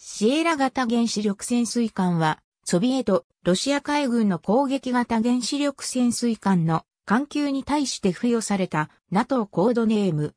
シエラ型原子力潜水艦は、ソビエト、ロシア海軍の攻撃型原子力潜水艦の艦級に対して付与された NATO コードネーム。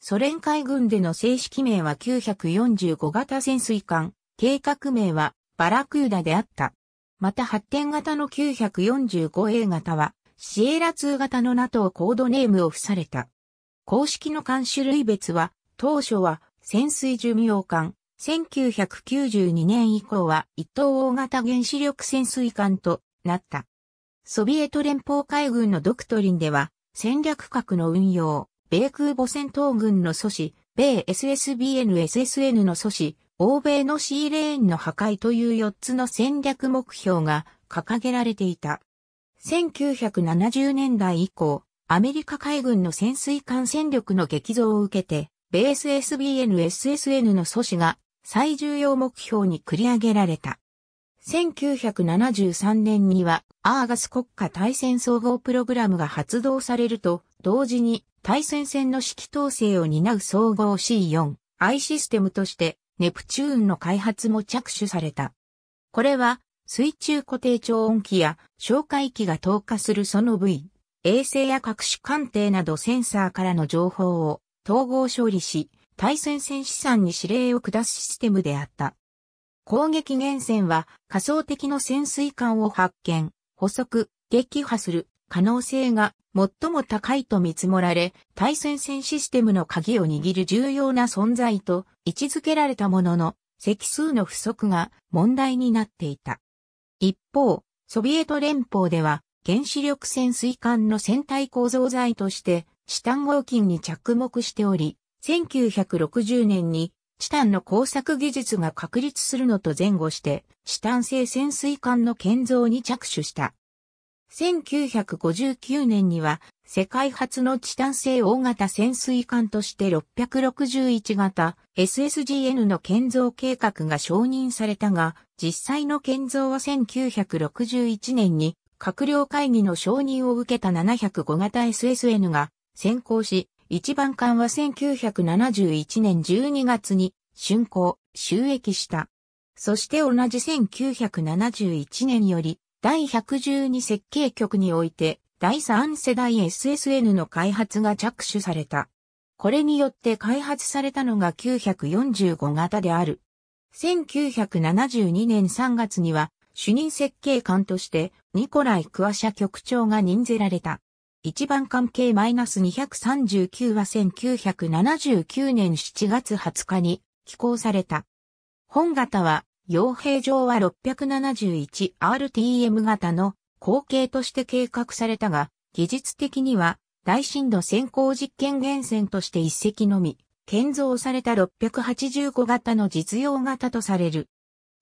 ソ連海軍での正式名は945型潜水艦、計画名はバラクーダであった。また発展型の 945A 型は、シエラ2型の NATO コードネームを付された。公式の艦種類別は、当初は潜水寿命艦、1992年以降は一等大型原子力潜水艦となった。ソビエト連邦海軍のドクトリンでは、戦略核の運用、米空母戦闘軍の阻止、米 SSBNSSN の阻止、欧米のシーレーンの破壊という4つの戦略目標が掲げられていた。1970年代以降、アメリカ海軍の潜水艦戦力の激増を受けて、米 s SBN、SSN の阻止が最重要目標に繰り上げられた。1973年にはアーガス国家対戦総合プログラムが発動されると同時に対戦線の指揮統制を担う総合 C4i システムとしてネプチューンの開発も着手された。これは水中固定超音機や哨戒機が投下するその部位、衛星や各種艦艇などセンサーからの情報を統合処理し、対戦士資産に指令を下すシステムであった。攻撃源泉は仮想的の潜水艦を発見、捕捉、撃破する可能性が最も高いと見積もられ、対戦戦システムの鍵を握る重要な存在と位置づけられたものの、席数の不足が問題になっていた。一方、ソビエト連邦では原子力潜水艦の船体構造材として、チタン合金に着目しており、1960年にチタンの工作技術が確立するのと前後して、チタン製潜水艦の建造に着手した。1959年には、世界初のチタン製大型潜水艦として661型 SSGN の建造計画が承認されたが、実際の建造は1961年に、閣僚会議の承認を受けた705型 SSN が先行し、一番艦は1971年12月に竣工、収益した。そして同じ1971年より第112設計局において第3世代 SSN の開発が着手された。これによって開発されたのが945型である。1972年3月には主任設計官としてニコライ・クワシャ局長が任ぜられた。一番関係 -239 は1979年7月20日に寄港された。本型は、傭兵上は 671RTM 型の後継として計画されたが、技術的には大震度先行実験源泉として一隻のみ、建造された685型の実用型とされる。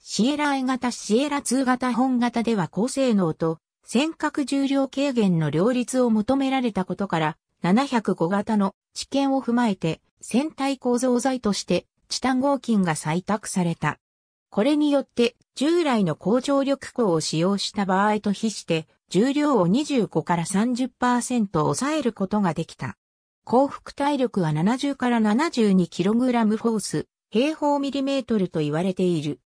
シエラ I 型シエラ2型本型では高性能と尖閣重量軽減の両立を求められたことから、705型の知見を踏まえて、船体構造材として、チタン合金が採択された。これによって、従来の工場力鋼を使用した場合と比して、重量を25から30%抑えることができた。幸福体力は70から 72kg フォース、平方ミリメートルと言われている。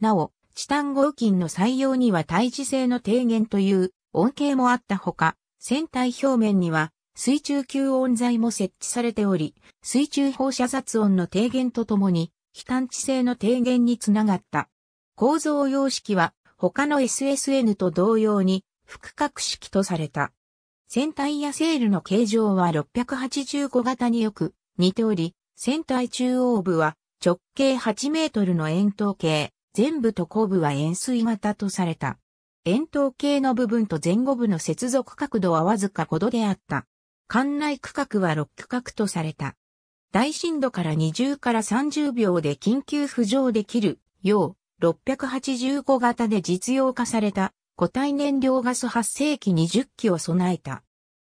なお、チタン合金の採用には耐磁性の低減という恩恵もあったほか、船体表面には水中吸音材も設置されており、水中放射雑音の低減とともに、非探知性の低減につながった。構造様式は他の SSN と同様に複角式とされた。船体やセールの形状は685型によく似ており、船体中央部は直径8メートルの円筒形、前部と後部は円錐型とされた。円筒形の部分と前後部の接続角度はわずか5度であった。館内区画は6区画とされた。大震度から20から30秒で緊急浮上できるよう685型で実用化された固体燃料ガス発生機20機を備えた。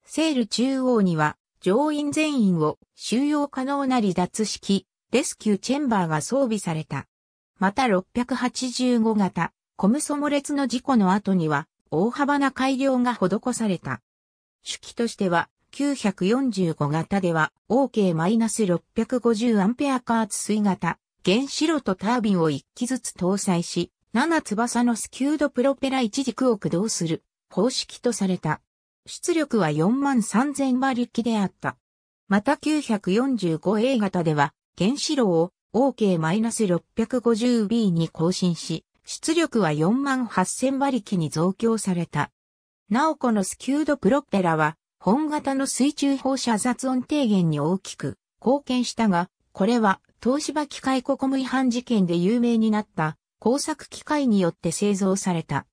セール中央には乗員全員を収容可能な離脱式レスキューチェンバーが装備された。また685型、コムソモ列の事故の後には、大幅な改良が施された。主機としては、945型では o k 6 5 0アンペカ加圧水型、原子炉とタービンを1機ずつ搭載し、7翼のスキュードプロペラ1軸を駆動する方式とされた。出力は43000万馬力であった。また 945A 型では原子炉を OK-650B に更新し、出力は48000馬力に増強された。なおこのスキュードプロペラは、本型の水中放射雑音低減に大きく貢献したが、これは東芝機械ココム違反事件で有名になった工作機械によって製造された。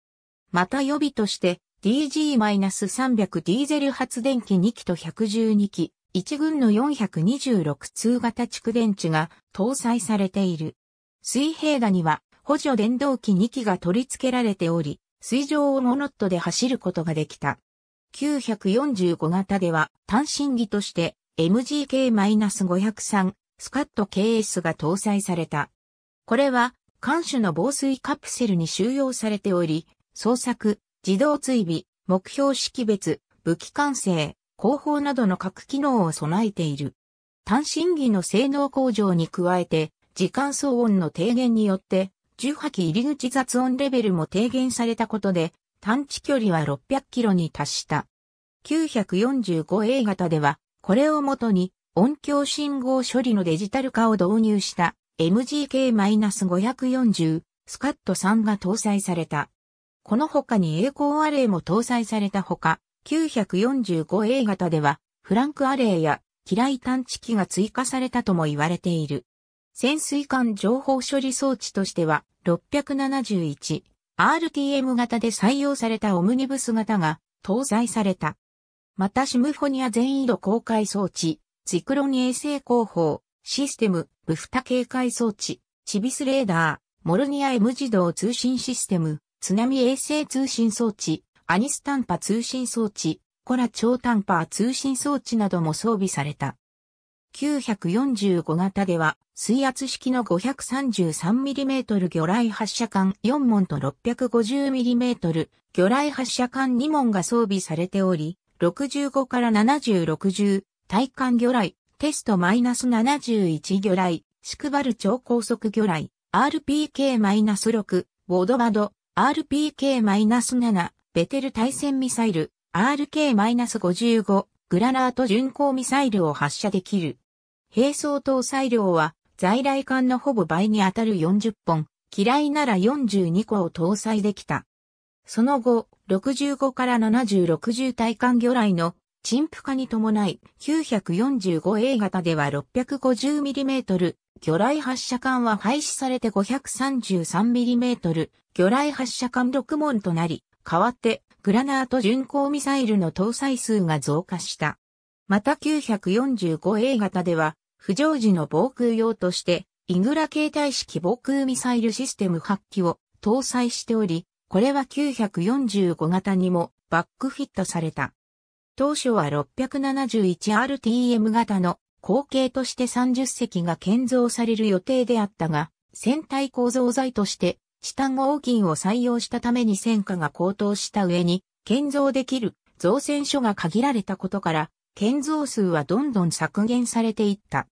また予備として DG-300 ディーゼル発電機2機と112機、1軍の426通型蓄電池が搭載されている。水平打には補助電動機2機が取り付けられており、水上をモノットで走ることができた。945型では単身技として MGK-503 スカット KS が搭載された。これは艦首の防水カプセルに収容されており、捜索、自動追尾、目標識別、武器管制、広報などの各機能を備えている。単身技の性能向上に加えて、時間騒音の低減によって、重波器入り口雑音レベルも低減されたことで、探知距離は600キロに達した。945A 型では、これをもとに音響信号処理のデジタル化を導入した MGK-540 スカット3が搭載された。この他に栄光アレイも搭載されたほか、945A 型では、フランクアレイや機雷探知機が追加されたとも言われている。潜水艦情報処理装置としては、671、RTM 型で採用されたオムニブス型が搭載された。またシムフォニア全移動公開装置、ジクロニ衛星広報、システム、ブフタ警戒装置、チビスレーダー、モルニア M 自動通信システム、津波衛星通信装置、アニス短波通信装置、コラ超短波通信装置なども装備された。945型では、水圧式の 533mm 魚雷発射管4門と 650mm 魚雷発射管2門が装備されており、65から7060対艦魚雷、テスト -71 魚雷、シクバル超高速魚雷、RPK-6、ボドバド、RPK-7、ベテル対戦ミサイル RK-55 グラナート巡航ミサイルを発射できる。兵装搭載量は在来艦のほぼ倍に当たる40本、嫌いなら42個を搭載できた。その後、65から70、60対艦魚雷の陳腐化に伴い、945A 型では 650mm、魚雷発射管は廃止されて 533mm、魚雷発射管6門となり、代わって、グラナート巡航ミサイルの搭載数が増加した。また 945A 型では、不常時の防空用として、イグラ携帯式防空ミサイルシステム8機を搭載しており、これは945型にもバックフィットされた。当初は 671RTM 型の後継として30隻が建造される予定であったが、船体構造材としてチタン合金を採用したために戦火が高騰した上に、建造できる造船所が限られたことから、建造数はどんどん削減されていった。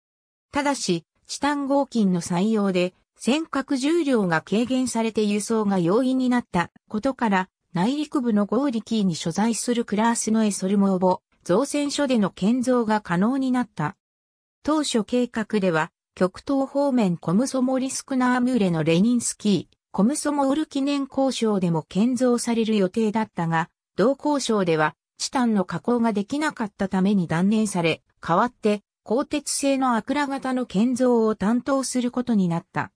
ただし、チタン合金の採用で、尖閣重量が軽減されて輸送が容易になったことから、内陸部のゴーリキーに所在するクラースのエソルモーボ、造船所での建造が可能になった。当初計画では、極東方面コムソモリスクナームーレのレニンスキー、コムソモール記念交渉でも建造される予定だったが、同交渉ではチタンの加工ができなかったために断念され、代わって鋼鉄製のアクラ型の建造を担当することになった。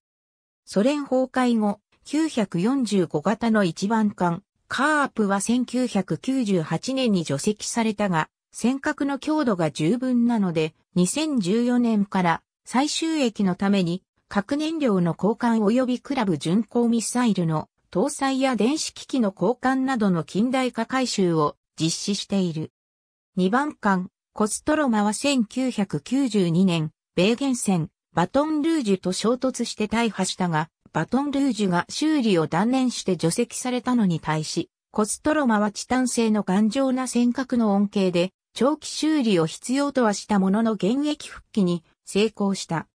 ソ連崩壊後、945型の一番艦、カープは1998年に除籍されたが、尖閣の強度が十分なので、2014年から最終駅のために核燃料の交換及びクラブ巡航ミサイルの搭載や電子機器の交換などの近代化改修を実施している。2番艦、コストロマは1992年、米原戦、バトンルージュと衝突して大破したが、バトンルージュが修理を断念して除籍されたのに対し、コストロマはチタン製の頑丈な尖閣の恩恵で、長期修理を必要とはしたものの現役復帰に成功した。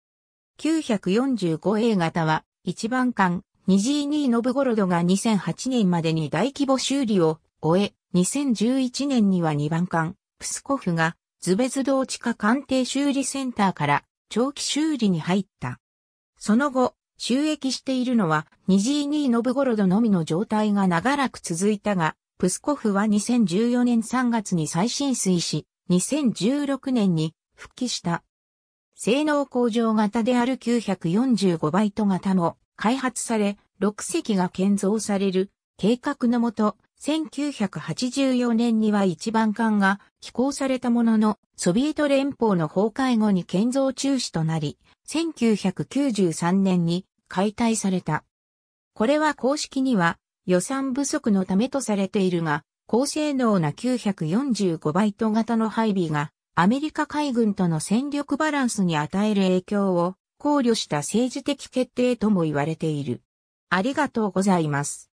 945A 型は、1番艦、2G2 ノブゴロドが2008年までに大規模修理を終え、2011年には2番艦、プスコフが、ズベズド地下艦艇修理センターから長期修理に入った。その後、収益しているのは 2G2 ノブゴロドのみの状態が長らく続いたが、プスコフは2014年3月に再浸水し、2016年に復帰した。性能向上型である945バイト型も開発され、6隻が建造される計画のもと、1984年には一番艦が寄港されたものの、ソビエト連邦の崩壊後に建造中止となり、1993年に解体された。これは公式には予算不足のためとされているが、高性能な945バイト型の配備がアメリカ海軍との戦力バランスに与える影響を考慮した政治的決定とも言われている。ありがとうございます。